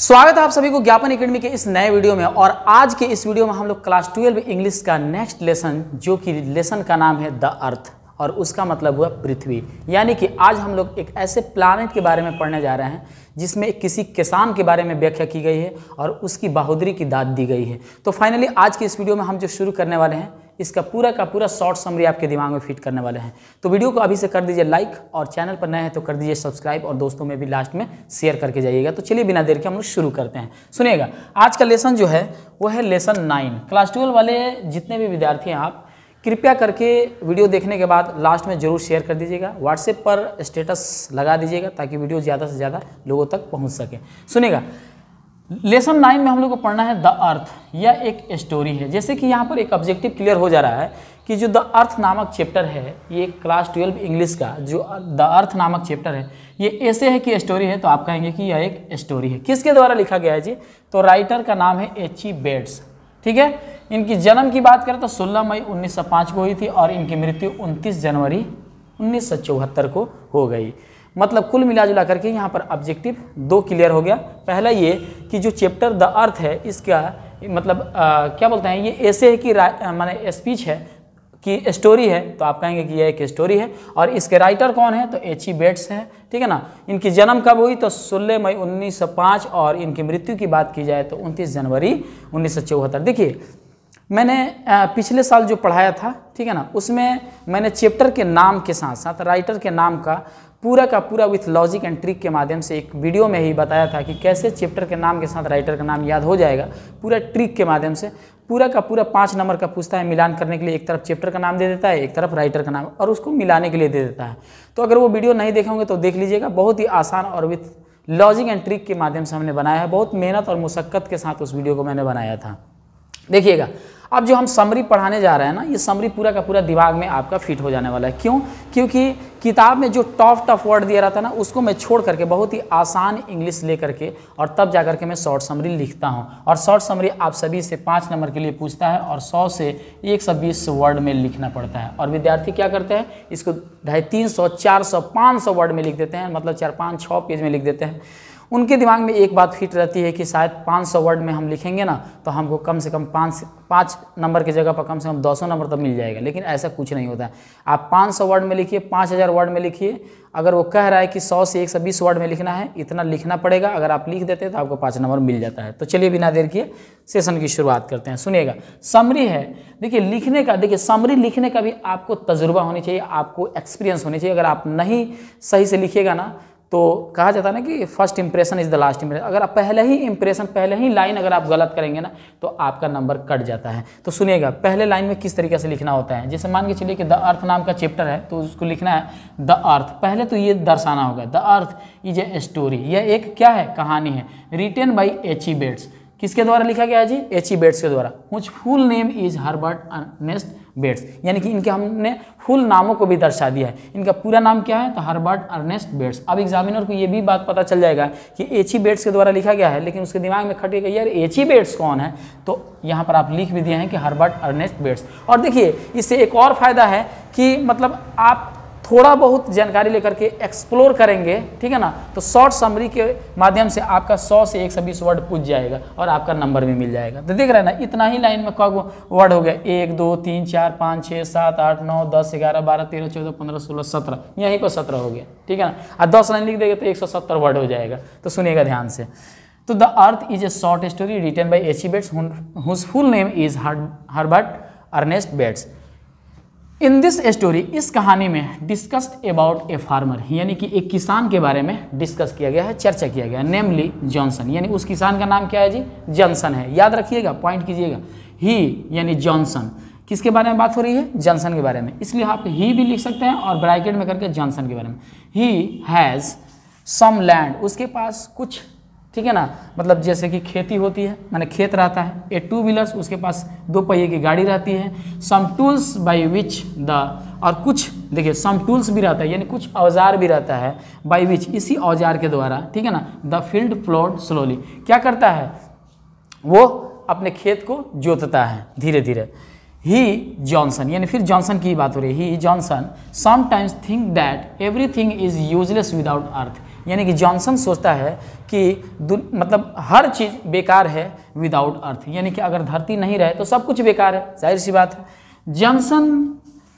स्वागत है आप सभी को ज्ञापन एकेडमी के इस नए वीडियो में और आज के इस वीडियो में हम लोग क्लास ट्वेल्व इंग्लिश का नेक्स्ट लेसन जो कि लेसन का नाम है द अर्थ और उसका मतलब हुआ पृथ्वी यानी कि आज हम लोग एक ऐसे प्लानट के बारे में पढ़ने जा रहे हैं जिसमें किसी किसान के बारे में व्याख्या की गई है और उसकी बहादुरी की दाद दी गई है तो फाइनली आज के इस वीडियो में हम जो शुरू करने वाले हैं इसका पूरा का पूरा शॉर्ट समरी आपके दिमाग में फिट करने वाले हैं तो वीडियो को अभी से कर दीजिए लाइक और चैनल पर नए हैं तो कर दीजिए सब्सक्राइब और दोस्तों में भी लास्ट में शेयर करके जाइएगा तो चलिए बिना देर के हम लोग शुरू करते हैं सुनिएगा आज का लेसन जो है वो है लेसन नाइन क्लास ट्वेल्व वाले जितने भी विद्यार्थी हैं आप कृपया करके वीडियो देखने के बाद लास्ट में जरूर शेयर कर दीजिएगा व्हाट्सएप पर स्टेटस लगा दीजिएगा ताकि वीडियो ज़्यादा से ज़्यादा लोगों तक पहुंच सके सुनेगा लेसन नाइन में हम लोग को पढ़ना है द अर्थ यह एक स्टोरी है जैसे कि यहाँ पर एक ऑब्जेक्टिव क्लियर हो जा रहा है कि जो द अर्थ नामक चैप्टर है ये क्लास ट्वेल्व इंग्लिश का जो द अर्थ नामक चैप्टर है ये ऐसे है कि स्टोरी है तो आप कहेंगे कि यह एक स्टोरी है किसके द्वारा लिखा गया है जी तो राइटर का नाम है एच ई बेट्स ठीक है इनकी जन्म की बात करें तो 16 मई 1905 को हुई थी और इनकी मृत्यु 29 जनवरी उन्नीस को हो गई मतलब कुल मिला जुला करके यहाँ पर ऑब्जेक्टिव दो क्लियर हो गया पहला ये कि जो चैप्टर द अर्थ है इसका मतलब आ, क्या बोलते हैं ये ऐसे है कि माने स्पीच है कि स्टोरी है तो आप कहेंगे कि यह एक स्टोरी है और इसके राइटर कौन है तो एच ई बेट्स हैं ठीक है ना इनकी जन्म कब हुई तो सोलह मई 1905 और इनकी मृत्यु की बात की जाए तो 29 जनवरी उन्नीस देखिए मैंने पिछले साल जो पढ़ाया था ठीक है ना उसमें मैंने चैप्टर के नाम के साथ साथ राइटर के नाम का पूरा का पूरा विथ लॉजिक एंड ट्रिक के माध्यम से एक वीडियो में ही बताया था कि कैसे चैप्टर के नाम के साथ राइटर का नाम याद हो जाएगा पूरा ट्रिक के माध्यम से पूरा का पूरा पाँच नंबर का पूछता है मिलान करने के लिए एक तरफ चैप्टर का नाम दे देता है एक तरफ राइटर का नाम और उसको मिलाने के लिए दे देता है तो अगर वो वीडियो नहीं देखेंगे तो देख लीजिएगा बहुत ही आसान और विथ लॉजिक एंड ट्रिक के माध्यम से हमने बनाया है बहुत मेहनत और मुशक्क़त के साथ उस वीडियो को मैंने बनाया था देखिएगा अब जो हम समरी पढ़ाने जा रहे हैं ना ये समरी पूरा का पूरा दिमाग में आपका फिट हो जाने वाला है क्यों क्योंकि किताब में जो टॉप टफ़ वर्ड दिया रहता है ना उसको मैं छोड़ करके बहुत ही आसान इंग्लिश ले करके और तब जा करके मैं शॉर्ट समरी लिखता हूँ और शॉर्ट समरी आप सभी से पाँच नंबर के लिए पूछता है और सौ से एक सौ बीस वर्ड में लिखना पड़ता है और विद्यार्थी क्या करते हैं इसको ढाई तीन सौ चार सौ पाँच सौ वर्ड में लिख देते हैं मतलब चार पाँच छः पेज में लिख देते हैं उनके दिमाग में एक बात फिट रहती है कि शायद 500 वर्ड में हम लिखेंगे ना तो हमको कम से कम पाँच पाँच नंबर की जगह पर कम से कम 200 नंबर तक मिल जाएगा लेकिन ऐसा कुछ नहीं होता है आप 500 वर्ड में लिखिए 5000 वर्ड में लिखिए अगर वो कह रहा है कि 100 से 120 वर्ड में लिखना है इतना लिखना पड़ेगा अगर आप लिख देते हैं तो आपको पाँच नंबर मिल जाता है तो चलिए बिना देर किए सेशन की शुरुआत करते हैं सुनिएगा समरी है देखिए लिखने का देखिए समरी लिखने का भी आपको तजुर्बा होनी चाहिए आपको एक्सपीरियंस होनी चाहिए अगर आप नहीं सही से लिखिएगा ना तो कहा जाता है ना कि first impression is the last impression अगर आप पहले ही इंप्रेशन पहले ही लाइन अगर आप गलत करेंगे ना तो आपका नंबर कट जाता है तो सुनिएगा पहले लाइन में किस तरीके से लिखना होता है जैसे मान के चलिए कि द अर्थ नाम का चैप्टर है तो उसको लिखना है द अर्थ पहले तो ये दर्शाना होगा the earth is a story यह एक क्या है कहानी है written by H E Bates किसके द्वारा लिखा गया है जी एच ई बेट्स के द्वारा whose full name is Herbert Ernest Bates यानी कि इनके हमने फुल नामों को भी दर्शा दिया है इनका पूरा नाम क्या है तो हर्बर्ट अर्नेस्ट बेट्स अब एग्जामिनर को ये भी बात पता चल जाएगा कि एच ई बेट्स के द्वारा लिखा गया है लेकिन उसके दिमाग में खटेगा यार एच ई बेट्स कौन है तो यहाँ पर आप लिख भी दिए हैं कि हर्बर्ट अर्नेस्ट बेट्स और देखिए इससे एक और फ़ायदा है कि मतलब आप थोड़ा बहुत जानकारी लेकर के एक्सप्लोर करेंगे ठीक है ना तो शॉर्ट समरी के माध्यम से आपका 100 से 120 वर्ड पूछ जाएगा और आपका नंबर भी मिल जाएगा तो देख रहे हैं ना इतना ही लाइन में कब वर्ड हो गया एक दो तीन चार पाँच छः सात आठ नौ दस ग्यारह बारह तेरह चौदह पंद्रह सोलह सत्रह यहीं पर सत्रह हो गया ठीक है ना और दस लाइन लिख देगा तो एक वर्ड हो जाएगा तो सुनिएगा ध्यान से तो the earth is a short story return by H E Bates whose full name is Herbert Ernest Bates in this story इस कहानी में डिस्कस्ड अबाउट ए फार्मर यानी कि एक किसान के बारे में डिस्कस किया गया है चर्चा किया गया है नेमली जॉनसन यानी उस किसान का नाम क्या है जी जॉनसन है याद रखिएगा पॉइंट कीजिएगा ही यानी जॉनसन किसके बारे में बात हो रही है जॉनसन के बारे में इसलिए आप ही भी लिख सकते हैं और ब्रैकेट में करके जॉनसन के बारे में ही हैज़ सम लैंड उसके पास कुछ ठीक है ना मतलब जैसे कि खेती होती है मैंने खेत रहता है ए टू व्हीलर्स उसके पास दो पहिए की गाड़ी रहती है some tools by which the और कुछ देखिए सम टूल्स भी रहता है यानी कुछ औजार भी रहता है बाई विच इसी औजार के द्वारा ठीक है ना द फील्ड फ्लोड स्लोली क्या करता है वो अपने खेत को जोतता है धीरे धीरे ही जॉनसन यानी फिर जॉनसन की बात हो रही है he Johnson sometimes think that everything is useless without earth यानी कि जॉनसन सोचता है कि मतलब हर चीज़ बेकार है विदाउट अर्थ यानी कि अगर धरती नहीं रहे तो सब कुछ बेकार है जाहिर सी बात है Johnson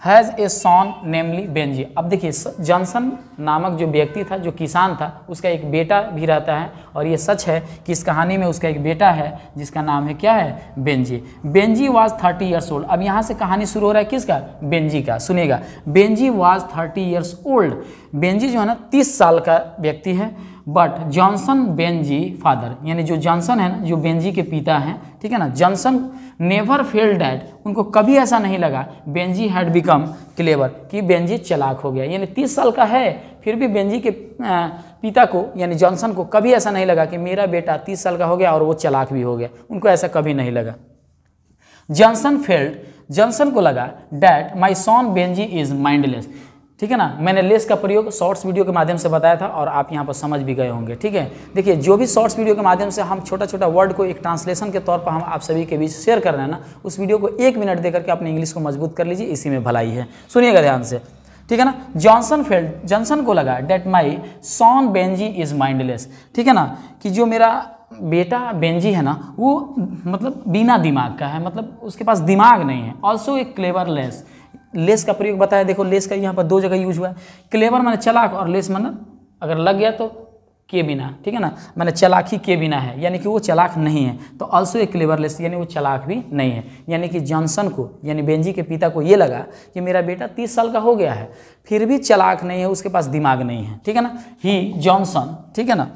has a son namely Benji अब देखिए जॉनसन नामक जो व्यक्ति था जो किसान था उसका एक बेटा भी रहता है और ये सच है कि इस कहानी में उसका एक बेटा है जिसका नाम है क्या है Benji Benji was thirty years old अब यहाँ से कहानी शुरू हो रहा है किसका बेंजी का सुनेगा Benji was thirty years old Benji जो है ना तीस साल का व्यक्ति है बट जॉनसन बेंजी फादर यानी जो जॉनसन है ना जो बेंजी के पिता हैं ठीक है ना जॉनसन नेवर फेल डैट उनको कभी ऐसा नहीं लगा बेंजी हैड बिकम क्लेवर कि बेंजी चलाक हो गया यानी तीस साल का है फिर भी बेंजी के पिता को यानी जॉनसन को कभी ऐसा नहीं लगा कि मेरा बेटा तीस साल का हो गया और वो चलाक भी हो गया उनको ऐसा कभी नहीं लगा जॉनसन फेल्ड जॉनसन को लगा that my son Benji is mindless ठीक है ना मैंने लेस का प्रयोग शॉर्ट्स वीडियो के माध्यम से बताया था और आप यहाँ पर समझ भी गए होंगे ठीक है देखिए जो भी शॉर्ट्स वीडियो के माध्यम से हम छोटा छोटा वर्ड को एक ट्रांसलेशन के तौर पर हम आप सभी के बीच शेयर कर रहे हैं ना उस वीडियो को एक मिनट देकर के अपने इंग्लिश को मजबूत कर लीजिए इसी में भलाई है सुनिएगा ध्यान से ठीक है ना जॉनसन फेल्ड जॉनसन को लगा that my son Benji is mindless ठीक है ना कि जो मेरा बेटा बेंजी है ना वो मतलब बिना दिमाग का है मतलब उसके पास दिमाग नहीं है ऑल्सो ए क्लेवरलेस लेस का प्रयोग बताया देखो लेस का यहाँ पर दो जगह यूज हुआ है क्लेवर मैंने चलाक और लेस मैंने अगर लग गया तो के बिना ठीक है ना मैंने ही के बिना है यानी कि वो चलाक नहीं है तो ऑल्सो ए क्लेवर लेस यानी वो चलाक भी नहीं है यानी कि जॉनसन को यानी बेंजी के पिता को ये लगा कि मेरा बेटा तीस साल का हो गया है फिर भी चलाक नहीं है उसके पास दिमाग नहीं है ठीक है ना ही जॉनसन ठीक है ना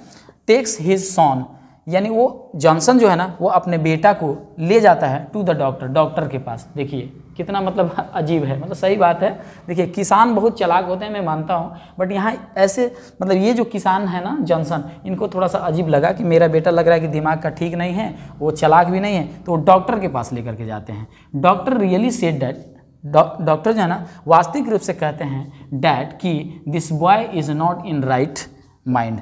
टेक्स हिज सॉन यानी वो जॉनसन जो है ना वो अपने बेटा को ले जाता है टू द डॉक्टर डॉक्टर के पास देखिए कितना मतलब अजीब है मतलब सही बात है देखिए किसान बहुत चलाक होते हैं मैं मानता हूँ बट यहाँ ऐसे मतलब ये जो किसान है ना जॉनसन इनको थोड़ा सा अजीब लगा कि मेरा बेटा लग रहा है कि दिमाग का ठीक नहीं है वो चलाक भी नहीं है तो वो डॉक्टर के पास लेकर के जाते हैं doctor really said that doctor जो है ना वास्तविक रूप से कहते हैं डैट कि this boy is not in right mind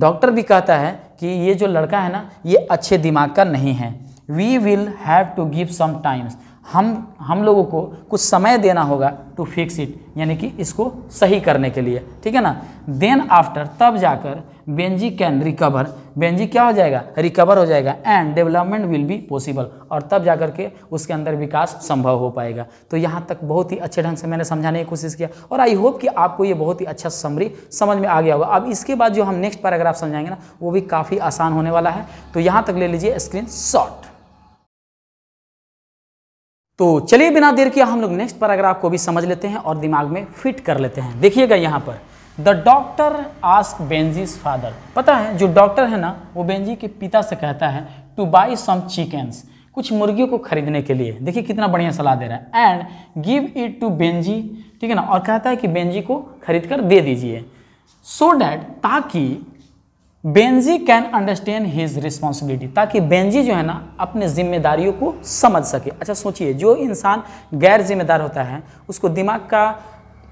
doctor भी कहता है कि ये जो लड़का है ना ये अच्छे दिमाग का नहीं है we will have to give some times हम हम लोगों को कुछ समय देना होगा टू फिक्स इट यानी कि इसको सही करने के लिए ठीक है ना देन आफ्टर तब जाकर बेंजी कैन रिकवर बेंजी क्या हो जाएगा रिकवर हो जाएगा and development will be possible और तब जाकर के उसके अंदर विकास संभव हो पाएगा तो यहाँ तक बहुत ही अच्छे ढंग से मैंने समझाने की कोशिश किया और आई होप कि आपको ये बहुत ही अच्छा समरी समझ में आ गया होगा अब इसके बाद जो हम नेक्स्ट पैराग्राफ समझाएंगे ना वो भी काफ़ी आसान होने वाला है तो यहाँ तक ले लीजिए स्क्रीन शॉट तो चलिए बिना देर के हम लोग नेक्स्ट पैराग्राफ को भी समझ लेते हैं और दिमाग में फिट कर लेते हैं देखिएगा यहाँ पर the doctor ask Benji's father पता है जो डॉक्टर है ना वो बेंजी के पिता से कहता है टू बाई सम चिकन्स कुछ मुर्गियों को खरीदने के लिए देखिए कितना बढ़िया सलाह दे रहा है and give it to Benji ठीक है ना और कहता है कि बेंजी को खरीद कर दे दीजिए सो so डैट ताकि Benji can understand his responsibility ताकि बेंजी जो है ना अपने जिम्मेदारियों को समझ सके अच्छा सोचिए जो इंसान गैर जिम्मेदार होता है उसको दिमाग का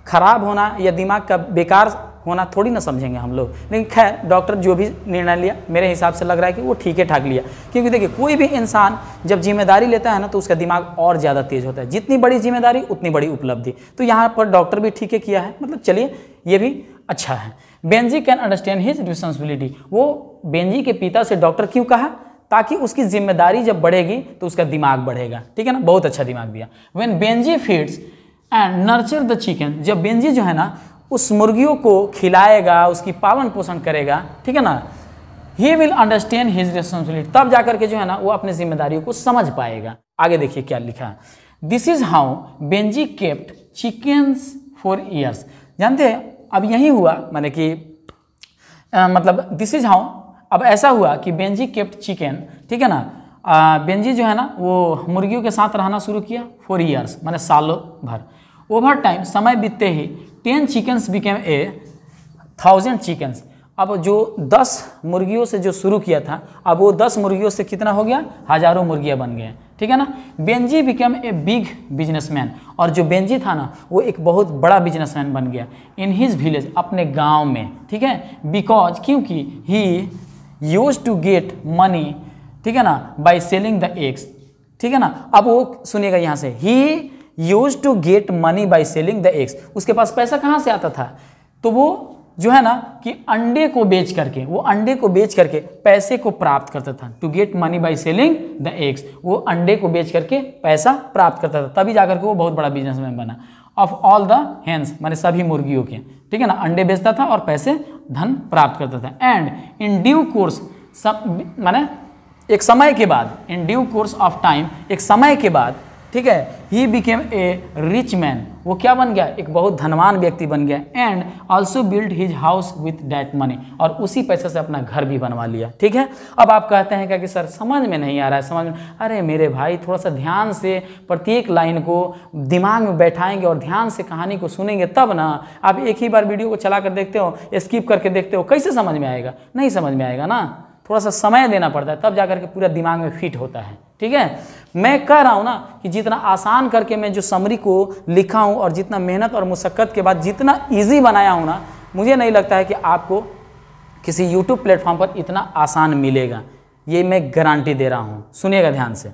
खराब होना या दिमाग का बेकार होना थोड़ी ना समझेंगे हम लोग लेकिन खैर डॉक्टर जो भी निर्णय लिया मेरे हिसाब से लग रहा है कि वो ठीक है ठाक लिया क्योंकि देखिए कोई भी इंसान जब जिम्मेदारी लेता है ना तो उसका दिमाग और ज़्यादा तेज़ होता है जितनी बड़ी जिम्मेदारी उतनी बड़ी उपलब्धि तो यहाँ पर डॉक्टर भी ठीक है किया है मतलब चलिए ये भी अच्छा है Benji can understand his responsibility वो बेंजी के पिता से डॉक्टर क्यों कहा ताकि उसकी जिम्मेदारी जब बढ़ेगी तो उसका दिमाग बढ़ेगा ठीक है ना बहुत अच्छा दिमाग दिया when Benji feeds and nurture the chicken जब बेंजी जो है ना उस मुर्गियों को खिलाएगा उसकी पालन पोषण करेगा ठीक है ना he will understand his responsibility तब जाकर के जो है ना वो अपनी जिम्मेदारियों को समझ पाएगा आगे देखिए क्या लिखा this is how Benji kept chickens for years जानते हैं अब यही हुआ माने कि आ, मतलब दिस इज हाउ अब ऐसा हुआ कि बेंजी केप्ट चिकन ठीक है ना आ, बेंजी जो है ना वो मुर्गियों के साथ रहना शुरू किया फोर ईयर्स माने सालों भर ओवर टाइम समय बीतते ही ten chickens became a thousand chickens अब जो दस मुर्गियों से जो शुरू किया था अब वो दस मुर्गियों से कितना हो गया हज़ारों मुर्गियाँ बन गए ठीक है ना Benji become a big businessman और जो बेंजी था ना वो एक बहुत बड़ा बिजनेसमैन बन गया इन हिज विलेज अपने गांव में ठीक है बिकॉज क्योंकि he use to get money ठीक है ना बाई सेलिंग द एग्स ठीक है ना अब वो सुनिएगा यहाँ से he use to get money by selling the eggs उसके पास पैसा कहाँ से आता था तो वो जो है ना कि अंडे को बेच करके वो अंडे को बेच करके पैसे को प्राप्त करता था to get money by selling the eggs वो अंडे को बेच करके पैसा प्राप्त करता था तभी जाकर के वो बहुत बड़ा बिजनेसमैन बना ऑफ ऑल द हैंस मैंने सभी मुर्गियों के ठीक है ना अंडे बेचता था और पैसे धन प्राप्त करता था एंड इन ड्यू कोर्स सब माने एक समय के बाद in due course of time एक समय के बाद ठीक है he became a rich man वो क्या बन गया एक बहुत धनवान व्यक्ति बन गया and also build his house with that money और उसी पैसे से अपना घर भी बनवा लिया ठीक है अब आप कहते हैं क्या कि सर समझ में नहीं आ रहा है समझ में अरे मेरे भाई थोड़ा सा ध्यान से प्रत्येक लाइन को दिमाग में बैठाएंगे और ध्यान से कहानी को सुनेंगे तब ना आप एक ही बार वीडियो को चला कर देखते हो स्किप करके देखते हो कैसे समझ में आएगा नहीं समझ में आएगा ना थोड़ा सा समय देना पड़ता है तब जा के पूरा दिमाग में फिट होता है ठीक है मैं कह रहा हूँ ना कि जितना आसान करके मैं जो समरी को लिखा हूँ और जितना मेहनत और मुशक्क़त के बाद जितना ईजी बनाया हूँ ना मुझे नहीं लगता है कि आपको किसी यूट्यूब प्लेटफॉर्म पर इतना आसान मिलेगा ये मैं गारंटी दे रहा हूँ सुनिएगा ध्यान से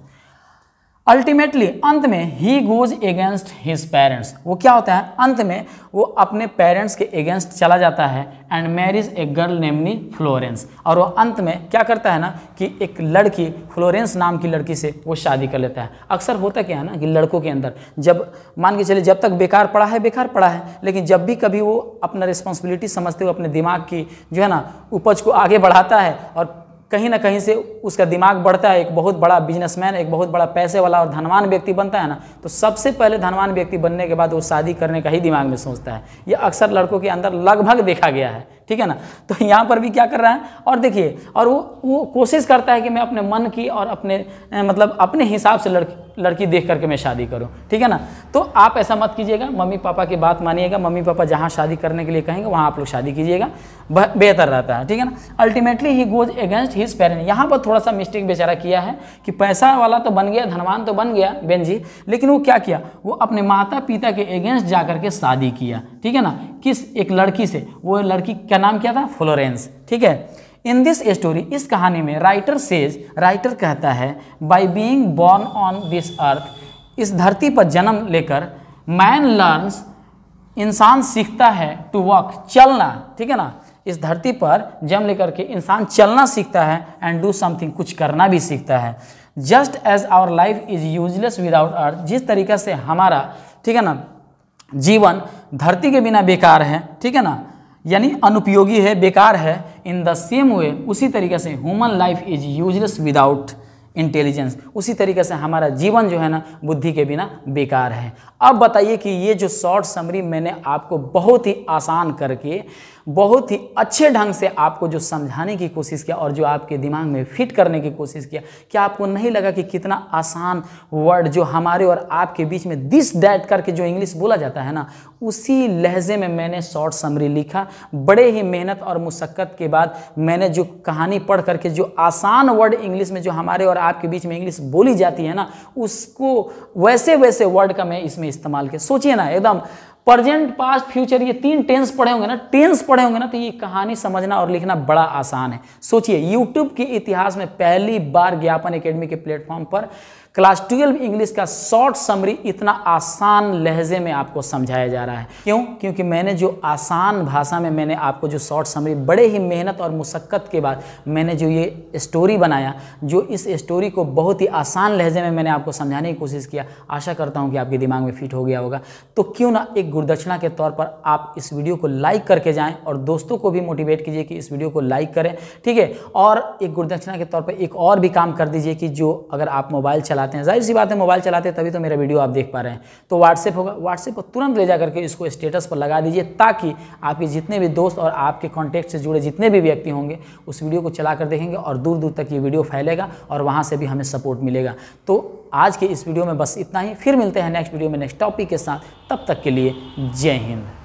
अल्टीमेटली अंत में he goes against his parents वो क्या होता है अंत में वो अपने पेरेंट्स के एगेंस्ट चला जाता है and marriage a girl namely Florence और वो अंत में क्या करता है ना कि एक लड़की फ्लोरेंस नाम की लड़की से वो शादी कर लेता है अक्सर होता क्या है ना कि लड़कों के अंदर जब मान के चलिए जब तक बेकार पड़ा है बेकार पड़ा है लेकिन जब भी कभी वो अपना रिस्पॉन्सिबिलिटी समझते हुए अपने दिमाग की जो है ना उपज को आगे बढ़ाता है और कहीं ना कहीं से उसका दिमाग बढ़ता है एक बहुत बड़ा बिजनेसमैन एक बहुत बड़ा पैसे वाला और धनवान व्यक्ति बनता है ना तो सबसे पहले धनवान व्यक्ति बनने के बाद वो शादी करने का ही दिमाग में सोचता है ये अक्सर लड़कों के अंदर लगभग देखा गया है ठीक है ना तो यहाँ पर भी क्या कर रहा है और देखिए और वो वो कोशिश करता है कि मैं अपने मन की और अपने मतलब अपने हिसाब से लड़की लड़की देख करके मैं शादी करूँ ठीक है ना तो आप ऐसा मत कीजिएगा मम्मी पापा की बात मानिएगा मम्मी पापा जहाँ शादी करने के लिए कहेंगे वहाँ आप लोग शादी कीजिएगा बेहतर रहता है ठीक है ना ultimately he goes against his parent यहाँ पर थोड़ा सा मिस्टेक बेचारा किया है कि पैसा वाला तो बन गया धनवान तो बन गया बेन जी लेकिन वो क्या किया वो अपने माता पिता के अगेंस्ट जा करके शादी किया ठीक है ना किस एक लड़की से वो लड़की का नाम क्या था फ्लोरेंस ठीक है इन दिस स्टोरी इस कहानी में राइटर सेज राइटर कहता है by being born on this earth इस धरती पर जन्म लेकर मैन लर्न्स इंसान सीखता है टू वॉक चलना ठीक है ना इस धरती पर जन्म लेकर के इंसान चलना सीखता है एंड डू समथिंग कुछ करना भी सीखता है just as our life is useless without earth जिस तरीके से हमारा ठीक है ना जीवन धरती के बिना बेकार है ठीक है ना यानी अनुपयोगी है बेकार है इन द सेम वे उसी तरीके से human life is useless without intelligence उसी तरीके से हमारा जीवन जो है ना बुद्धि के बिना बेकार है अब बताइए कि ये जो शॉर्ट समरी मैंने आपको बहुत ही आसान करके बहुत ही अच्छे ढंग से आपको जो समझाने की कोशिश किया और जो आपके दिमाग में फिट करने की कोशिश किया कि आपको नहीं लगा कि कितना आसान वर्ड जो हमारे और आपके बीच में दिस डैट करके जो इंग्लिश बोला जाता है ना उसी लहजे में मैंने शॉर्ट समरी लिखा बड़े ही मेहनत और मुशक्क़त के बाद मैंने जो कहानी पढ़ करके जो आसान वर्ड इंग्लिश में जो हमारे और आपके बीच में इंग्लिश बोली जाती है ना उसको वैसे वैसे वर्ड का मैं इसमें इस्तेमाल किया सोचिए ना एकदम प्रेजेंट पास्ट फ्यूचर ये तीन टेंस पढ़े होंगे ना टेंस पढ़े होंगे ना तो ये कहानी समझना और लिखना बड़ा आसान है सोचिए यूट्यूब के इतिहास में पहली बार ज्ञापन एकेडमी के प्लेटफॉर्म पर क्लास ट्वेल्व इंग्लिश का शॉर्ट समरी इतना आसान लहजे में आपको समझाया जा रहा है क्यों क्योंकि मैंने जो आसान भाषा में मैंने आपको जो शॉर्ट समरी बड़े ही मेहनत और मुशक्क़त के बाद मैंने जो ये स्टोरी बनाया जो इस स्टोरी को बहुत ही आसान लहजे में मैंने आपको समझाने की कोशिश किया आशा करता हूँ कि आपके दिमाग में फिट हो गया होगा तो क्यों ना एक गुरुदक्षिणा के तौर पर आप इस वीडियो को लाइक करके जाएँ और दोस्तों को भी मोटिवेट कीजिए कि इस वीडियो को लाइक करें ठीक है और एक गुरुदक्षिणा के तौर पर एक और भी काम कर दीजिए कि जो अगर आप मोबाइल चला चलाते हैं जाहिर सी बात है मोबाइल चलाते हैं तभी तो मेरा वीडियो आप देख पा रहे हैं तो व्हाट्सएप होगा व्हाट्सएप को तुरंत ले जाकर के इसको स्टेटस पर लगा दीजिए ताकि आपके जितने भी दोस्त और आपके कॉन्टैक्ट से जुड़े जितने भी व्यक्ति होंगे उस वीडियो को चला कर देखेंगे और दूर दूर तक ये वीडियो फैलेगा और वहाँ से भी हमें सपोर्ट मिलेगा तो आज के इस वीडियो में बस इतना ही फिर मिलते हैं नेक्स्ट वीडियो में नेक्स्ट टॉपिक के साथ तब तक के लिए जय हिंद